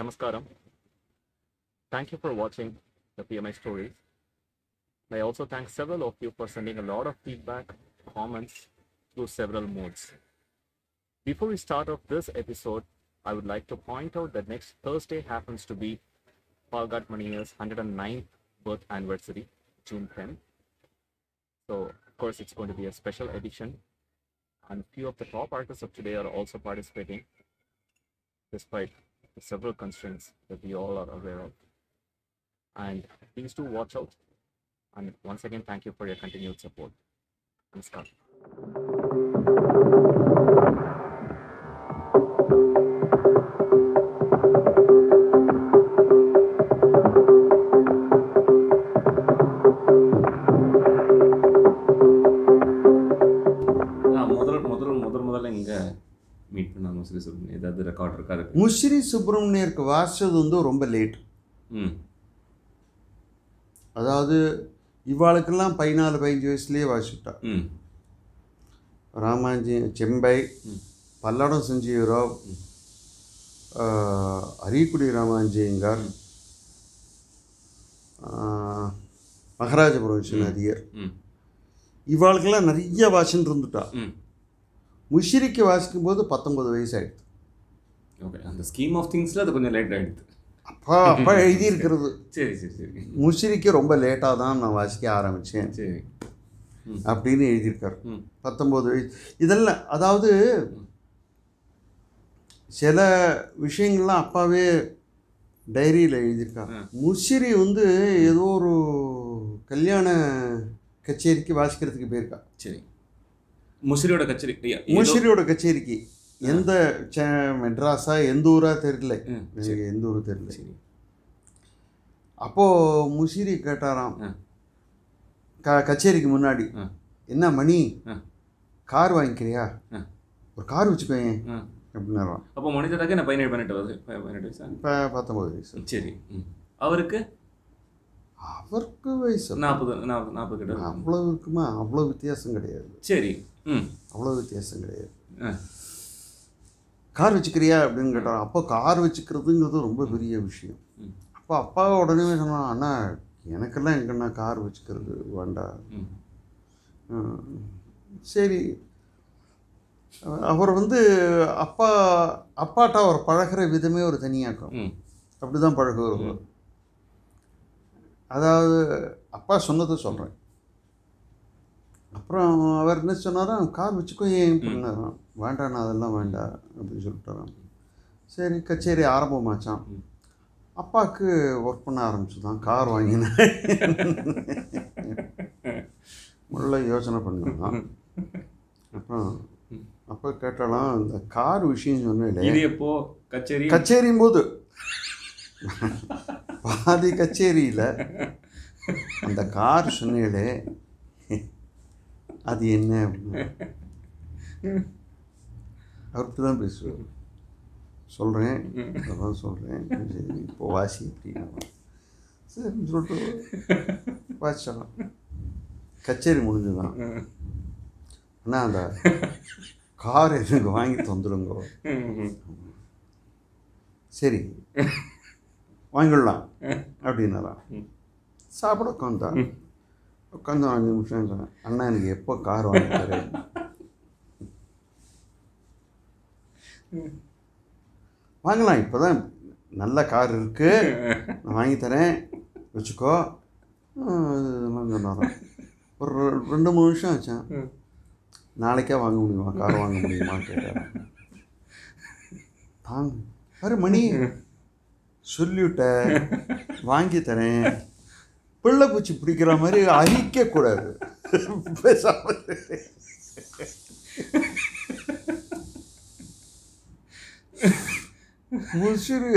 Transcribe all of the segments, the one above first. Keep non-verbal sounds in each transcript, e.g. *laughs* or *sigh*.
Namaskaram. Thank you for watching the PMI stories. I also thank several of you for sending a lot of feedback, comments through several modes. Before we start off this episode, I would like to point out that next Thursday happens to be Palgat Maniyar's 109th birth anniversary, June 10. So, of course, it's going to be a special edition. And a few of the top artists of today are also participating, despite several constraints that we all are aware of. And please do watch out. And once again, thank you for your continued support. Namaskar. Record ಇருக்கு ಅದಕ್ಕೆ சுப்பிரமணியருக்கு வாசிச்சது வந்து ரொம்ப late அதாவது இவ்வாளுக்கெல்லாம் பதினாலு பதினஞ்சு வயசுலேயே வாசிட்டா ராமாஞ்சி செம்பை பல்லடம் செஞ்சீவரா அரியக்குடி ராமாஞ்சியங்கார் மகாராஜபுரம் அரியர் இவாளுக்கெல்லாம் நிறைய வாசின்னு இருந்துட்டா முஷிரிக்கு வாசிக்கும் போது பத்தொன்பது வயசு ஆகிடுது ஓகே அந்த ஸ்கீம் ஆஃப் திங்ஸில் அது கொஞ்சம் லேட் ஆகிடுது அப்பா அப்பா எழுதியிருக்கிறது சரி சரி சரி முஷிரிக்கு ரொம்ப லேட்டாக தான் நான் வாசிக்க ஆரம்பித்தேன் சரி அப்படின்னு எழுதியிருக்காரு பத்தொம்போது வயசு இதெல்லாம் அதாவது சில விஷயங்கள்லாம் அப்பாவே டைரியில் எழுதியிருக்காரு முசிறி வந்து ஏதோ ஒரு கல்யாண கச்சேரிக்கு வாசிக்கிறதுக்கு போயிருக்கா சரி முசிறியோட கச்சேரி முசிறியோட கச்சேரிக்கு எந்த மெட்ராஸா எந்த ஊராக தெரியல எந்த ஊர் தெரியல சரி அப்போது முசிறி கேட்டாராம் க கச்சேரிக்கு முன்னாடி என்ன மணி கார் வாங்கிக்கிறியா ஒரு கார் வச்சுக்கோங்க அப்படின்னாராம் அப்போ மனிதராக என்ன பதினேழு பதினெட்டு வருது பதினெட்டு வயசு பத்தொம்பது வயசு சரி அவருக்கு அவருக்கு வயசு நாற்பது நாற்பது நாற்பது கிடையாது அவ்வளோ இருக்குமா அவ்வளோ வித்தியாசம் கிடையாது சரி ம் அவ்வளோ வித்தியாசம் கிடையாது கார் வச்சுக்கிறியா அப்படின்னு கேட்டார் அப்போ கார் வச்சுக்கிறதுங்கிறது ரொம்ப பெரிய விஷயம் அப்போ அப்பா உடனே சொன்னான் அண்ணா எனக்கெல்லாம் எங்கன்னா கார் வச்சுக்கிறது வேண்டா சரி அவர் வந்து அப்பா அப்பாட்ட அவர் பழகிற விதமே ஒரு தனியாக்கம் அப்படி தான் பழகுவார் அதாவது அப்பா சொன்னதை சொல்கிறேன் அப்புறம் அவர் என்ன சொன்னாரோ கார் வச்சுக்கோ ஏன் பண்ணாரான் வேண்டாண்ணா அதெல்லாம் வேண்டாம் அப்படின்னு சொல்லிட்டுறான் சரி கச்சேரி ஆரம்பமாச்சான் அப்பாவுக்கு ஒர்க் பண்ண ஆரம்பிச்சு தான் கார் வாங்கினேன் உள்ள யோசனை பண்ணலாம் அப்புறம் அப்போ கேட்டாலாம் இந்த கார் விஷயம் சொன்னேன் இது எப்போ கச்சேரி கச்சேரியும் போது பாதி கச்சேரியில் அந்த கார் சொன்னீங்களே அது என்ன அவர்கிட்ட தான் பேசுவேன் சொல்கிறேன் தான் சொல்கிறேன் இப்போ வாசி அப்படின்னு சரின்னு சொல்லிட்டு வாசிச்சலாம் கச்சேரி முடிஞ்சுதான் ஆனால் அந்த கார் எதுக்கு வாங்கி தந்துடுங்கோ சரி வாங்கிடலாம் அப்படின்னாராம் சாப்பிட உட்காந்தான் உட்காந்து அஞ்சு நிமிஷம் அண்ணா எனக்கு எப்போ கார் வாங்கி வாங்கலாம் இப்போ தான் நல்ல கார் இருக்குது *laughs* நான் வாங்கி தரேன் வச்சுக்கோ சொன்னாராம் ஒரு ரெண்டு மூணு நிமிஷம் வச்சேன் நாளைக்கே வாங்க முடியுமா கார் வாங்க முடியுமா கேட்டேன் தாங்க பாரு மணி சொல்லிவிட்ட வாங்கி தரேன் பிள்ளை பூச்சி பிடிக்கிற மாதிரி அழிக்கக்கூடாது பேசாமல் முசிறு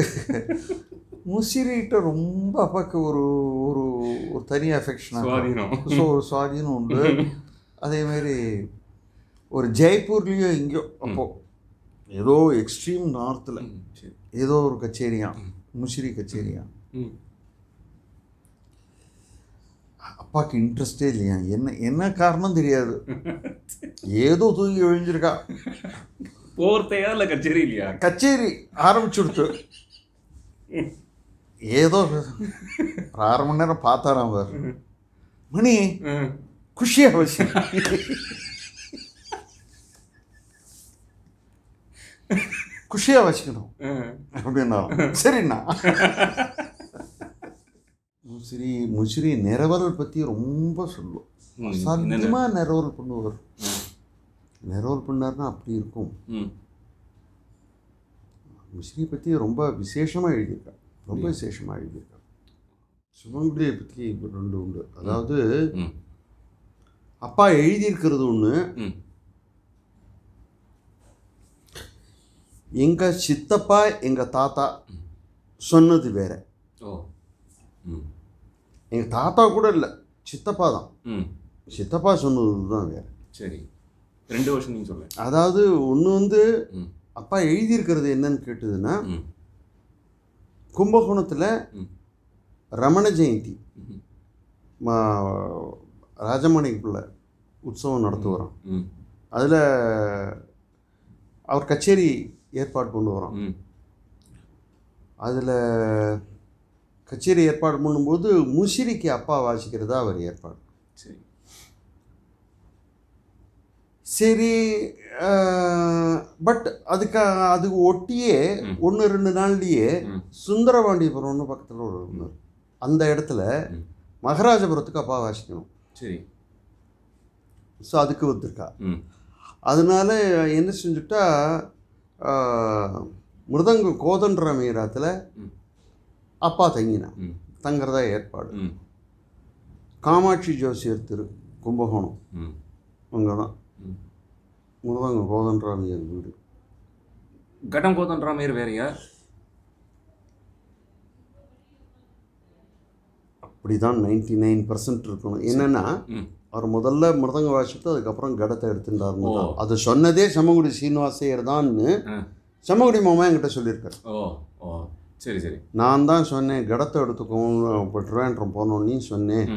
முசிறிகிட்ட ரொம்ப அப்பாக்கு ஒரு ஒரு ஒரு தனி அஃபெக்ஷனாக ஸோ ஒரு சுவாதீனம் உண்டு அதேமாரி ஒரு ஜெய்ப்பூர்லேயோ எங்கேயோ அப்போது ஏதோ எக்ஸ்ட்ரீம் நார்த்தில் ஏதோ ஒரு கச்சேரியா முசிறி கச்சேரியா அப்பாவுக்கு இன்ட்ரெஸ்டே இல்லையா என்ன என்ன காரணம் தெரியாது ஏதோ தூங்கி ஒழிஞ்சிருக்கா போர்த்தையா இல்லை கச்சேரி இல்லையா கச்சேரி ஆரம்பிச்சுடுச்சு ஏதோ அரை மணி நேரம் பார்த்தாராம் அவர் மணி குஷியாக வச்சு குஷியாக வச்சுக்கணும் அப்படின்னா சரிண்ணா முசிறி முசிறி நிறவரல் பற்றி ரொம்ப சொல்லுவோம் சத்தியமாக நிறவரல் பண்ணுவார் நெரோல் பண்ணார்னா அப்படி இருக்கும் முஸ்லீம் பற்றி ரொம்ப விசேஷமாக எழுதியிருக்கார் ரொம்ப விசேஷமாக எழுதியிருக்கார் சிவனுடைய பற்றி ரெண்டு உண்டு அதாவது அப்பா எழுதியிருக்கிறது ஒன்று எங்கள் சித்தப்பா எங்கள் தாத்தா சொன்னது வேற எங்கள் தாத்தா கூட இல்லை சித்தப்பா தான் சித்தப்பா சொன்னது தான் வேறு சரி ரெண்டு வருஷம் நீங்கள் சொல்லுங்க அதாவது ஒன்று வந்து அப்பா எழுதியிருக்கிறது என்னன்னு கேட்டதுன்னா கும்பகோணத்தில் ரமண ஜெயந்தி மா ராஜமாணிக்குள்ள உற்சவம் நடத்து வரோம் அதில் அவர் கச்சேரி ஏற்பாடு கொண்டு வரோம் அதில் கச்சேரி ஏற்பாடு பண்ணும்போது முசிறிக்கு அப்பா வாசிக்கிறதா அவர் ஏற்பாடு சரி சரி பட் அதுக்கு அது ஒட்டியே ஒன்று ரெண்டு நாள்லேயே சுந்தரபாண்டியபுரம்னு பக்கத்தில் ஒரு ஒன்று அந்த இடத்துல மகராஜபுரத்துக்கு அப்பா வாசிக்கணும் சரி ஸோ அதுக்கு வந்திருக்கா அதனால் என்ன செஞ்சுட்டா மிருதங்க கோதன்ற மீராத்தில் அப்பா தங்கினான் தங்குறதா ஏற்பாடு காமாட்சி ஜோசியர் திரு கும்பகோணம் அங்கே தான் முழுதாங்க கோதண்டராமையர் வீடு கடம் கோதண்டராமையர் வேறையா அப்படி தான் நைன்டி நைன் பர்சன்ட் இருக்கணும் என்னன்னா அவர் முதல்ல மிருதங்க வாசிட்டு அதுக்கப்புறம் கடத்தை எடுத்துட்டார் அது சொன்னதே சமகுடி சீனிவாசையர் தான்னு சமகுடி மாமா என்கிட்ட சொல்லியிருக்காரு சரி சரி நான் தான் சொன்னேன் கடத்தை எடுத்துக்கோன்னு பட்டுருவேன் போனோன்னு சொன்னேன்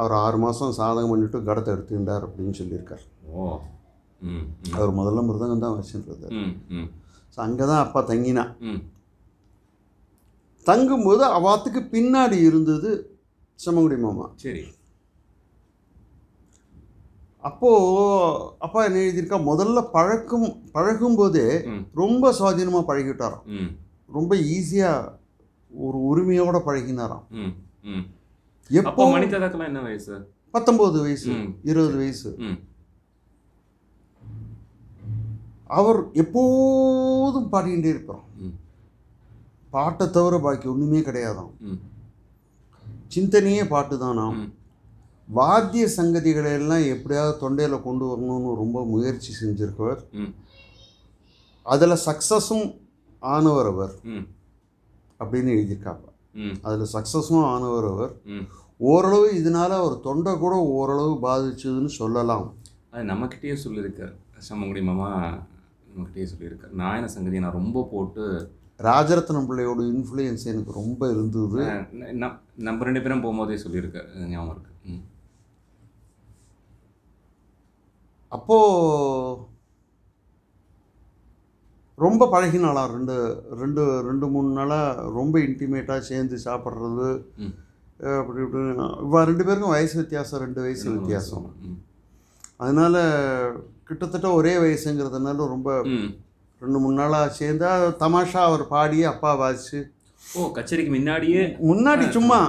அவர் ஆறு மாதம் சாதகம் பண்ணிட்டு கடத்தை எடுத்துக்கிட்டார் அப்படின்னு சொல்லியிருக்கார் அவர் முதல்ல மிருதங்கம் தான் வச்சுட்டு ஸோ அங்கே தான் அப்பா தங்கினா தங்கும்போது அவாத்துக்கு பின்னாடி இருந்தது செம்மங்குடி மாமா சரி அப்போது அப்பா என்ன எழுதியிருக்கா முதல்ல பழக்கும் பழகும்போதே ரொம்ப சுவாதீனமாக பழகிவிட்டாராம் ரொம்ப ஈஸியாக ஒரு உரிமையோடு பழகினாராம் எப்போ மணித்ததாக்கெல்லாம் என்ன வயசு பத்தொன்பது வயசு இருபது வயசு அவர் எப்போதும் பாடிக்கிட்டே இருக்கிறோம் பாட்டை தவிர பாக்கி ஒன்றுமே கிடையாதான் சிந்தனையே பாட்டு தானாம் நாம் வாத்திய சங்கதிகளை எல்லாம் எப்படியாவது தொண்டையில் கொண்டு வரணும்னு ரொம்ப முயற்சி செஞ்சிருக்கவர் அதில் சக்ஸஸும் ஆனவர் அவர் அப்படின்னு எழுதியிருக்காங்க அதில் சக்ஸஸும் ஆனவர் அவர் ஓரளவு இதனால் அவர் தொண்டை கூட ஓரளவு பாதிச்சதுன்னு சொல்லலாம் அது நம்மக்கிட்டேயே சொல்லியிருக்கார் சம்மங்குடி மாமா நம்மக்கிட்டேயே சொல்லியிருக்கார் நாயன சங்கதி நான் ரொம்ப போட்டு ராஜரத்னம் பிள்ளையோட இன்ஃப்ளூயன்ஸ் எனக்கு ரொம்ப இருந்தது நம்ம ரெண்டு பேரும் போகும்போதே சொல்லியிருக்கார் ஞாபகம் இருக்குது அப்போது ரொம்ப பழகினாளா ரெண்டு ரெண்டு ரெண்டு மூணு நாளாக ரொம்ப இன்டிமேட்டாக சேர்ந்து சாப்பிட்றது அப்படி இப்படின்னு ரெண்டு பேருக்கும் வயசு வித்தியாசம் ரெண்டு வயசு வித்தியாசம் அதனால் கிட்டத்தட்ட ஒரே வயசுங்கிறதுனால ரொம்ப ரெண்டு மூணு நாளாக சேர்ந்தா தமாஷா அவர் பாடி அப்பா வாசிச்சு ஓ கச்சேரிக்கு முன்னாடியே முன்னாடி சும்மா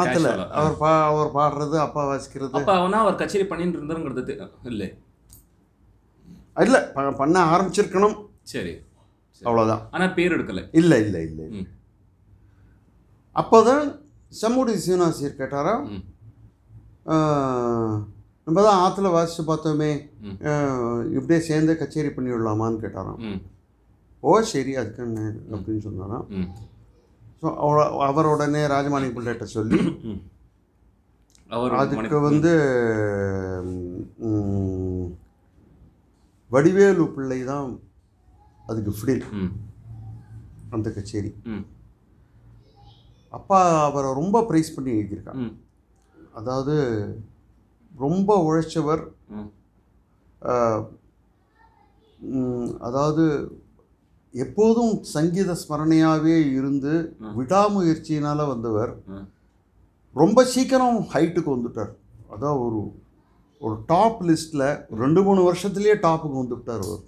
ஆத்துல அவர் பா அவர் பாடுறது அப்பா வாசிக்கிறது அப்பா அவனா அவர் கச்சேரி பண்ணிட்டு இருந்தாருங்கிறது இல்லை இல்லை பண்ண ஆரம்பிச்சிருக்கணும் சரி அவ்வளோதான் ஆனால் பேர் எடுக்கலை இல்லை இல்லை இல்லை அப்போ தான் செம்முடி சீனாசியர் கேட்டாரா நம்ம தான் ஆற்றுல வாசித்து பார்த்தோமே இப்படியே சேர்ந்து கச்சேரி பண்ணி விடலாமான்னு கேட்டாராம் ஓ சரி அதுக்கு அப்படின்னு சொன்னாராம் ஸோ அவர் உடனே ராஜமாணி பிள்ளைகிட்ட சொல்லி அதுக்கு வந்து வடிவேலு பிள்ளை தான் அதுக்கு ஃப்ரீ அந்த கச்சேரி அப்பா அவரை ரொம்ப ப்ரைஸ் பண்ணி எழுதியிருக்காங்க அதாவது ரொம்ப உழைச்சவர் அதாவது எப்போதும் சங்கீத ஸ்மரணையாகவே இருந்து விடாமுயற்சியினால் வந்தவர் ரொம்ப சீக்கிரம் ஹைட்டுக்கு வந்துட்டார் அதான் ஒரு ஒரு டாப் லிஸ்ட்டில் ரெண்டு மூணு வருஷத்துலேயே டாப்புக்கு வந்துவிட்டார் அவர்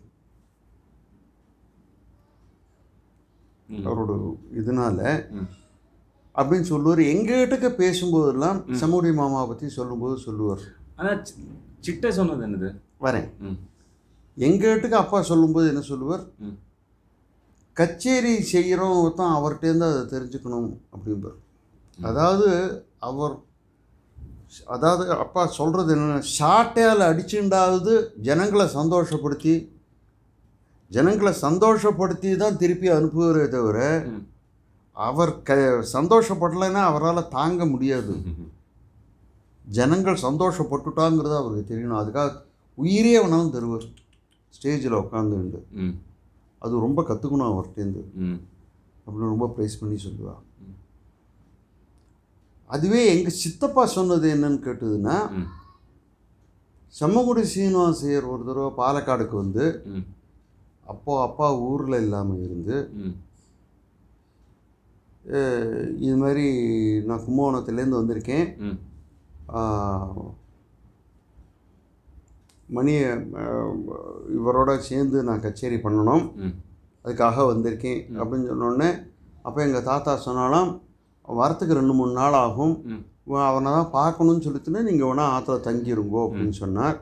அவரோட இதனால அப்படின்னு சொல்லுவார் எங்கிட்ட பேசும்போதெல்லாம் சமூடி மாமாவை பற்றி சொல்லும்போது சொல்லுவார் ஆனால் சிட்ட சொன்னது என்னது வரேன் எங்கிட்ட அப்பா சொல்லும்போது என்ன சொல்லுவார் கச்சேரி செய்கிறவங்க தான் அவர்கிட்டேருந்து அதை தெரிஞ்சுக்கணும் அப்படின்பார் அதாவது அவர் அதாவது அப்பா சொல்கிறது என்னென்ன ஷார்ட்டேல அடிச்சுண்டாவது ஜனங்களை சந்தோஷப்படுத்தி ஜனங்களை சந்தோஷப்படுத்தி தான் திருப்பி அனுப்புகிறே தவிர அவர் க சந்தோஷப்படலைன்னா அவரால் தாங்க முடியாது ஜனங்கள் சந்தோஷப்பட்டுட்டாங்கிறது அவருக்கு தெரியணும் அதுக்காக உயிரே வேணாலும் தருவார் ஸ்டேஜில் உட்காந்துண்டு அது ரொம்ப கற்றுக்கணும் அவர்கிட்டேருந்து அப்படின்னு ரொம்ப ப்ரைஸ் பண்ணி சொல்லுவாங்க அதுவே எங்கள் சித்தப்பா சொன்னது என்னன்னு கேட்டதுன்னா செம்மகுடி சீனிவாசையர் ஒரு தடவை பாலக்காடுக்கு வந்து அப்போ அப்பா ஊரில் இல்லாமல் இருந்து இது மாதிரி நான் கும்பகோணத்துலேருந்து வந்திருக்கேன் மணியை இவரோட சேர்ந்து நான் கச்சேரி பண்ணணும் அதுக்காக வந்திருக்கேன் அப்படின்னு சொன்னோடனே அப்போ எங்கள் தாத்தா சொன்னாலும் வரத்துக்கு ரெண்டு மூணு நாள் ஆகும் அவனை தான் பார்க்கணும்னு சொல்லிட்டுன்னு நீங்கள் வேணால் ஆற்றுல தங்கிருங்கோ அப்படின்னு சொன்னார்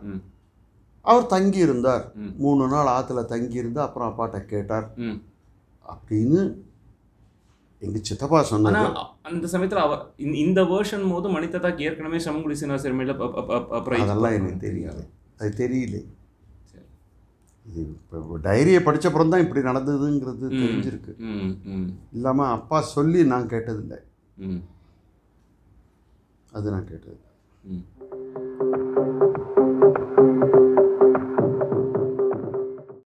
அவர் தங்கியிருந்தார் மூணு நாள் ஆற்றுல தங்கியிருந்து அப்புறம் அப்பாட்ட கேட்டார் அப்படின்னு எங்க சித்தப்பா சொன்னாங்க அந்த சமயத்தில் அவர் இந்த வேர்ஷன் போது மணித்ததாக்கு ஏற்கனவே சமங்குடி சீனா சிறுமையில் அதெல்லாம் எனக்கு தெரியாது அது தெரியல இது இப்போ டைரியை படித்தப்புறம் தான் இப்படி நடந்ததுங்கிறது தெரிஞ்சிருக்கு இல்லாமல் அப்பா சொல்லி நான் கேட்டதில்லை அது நான் கேட்டது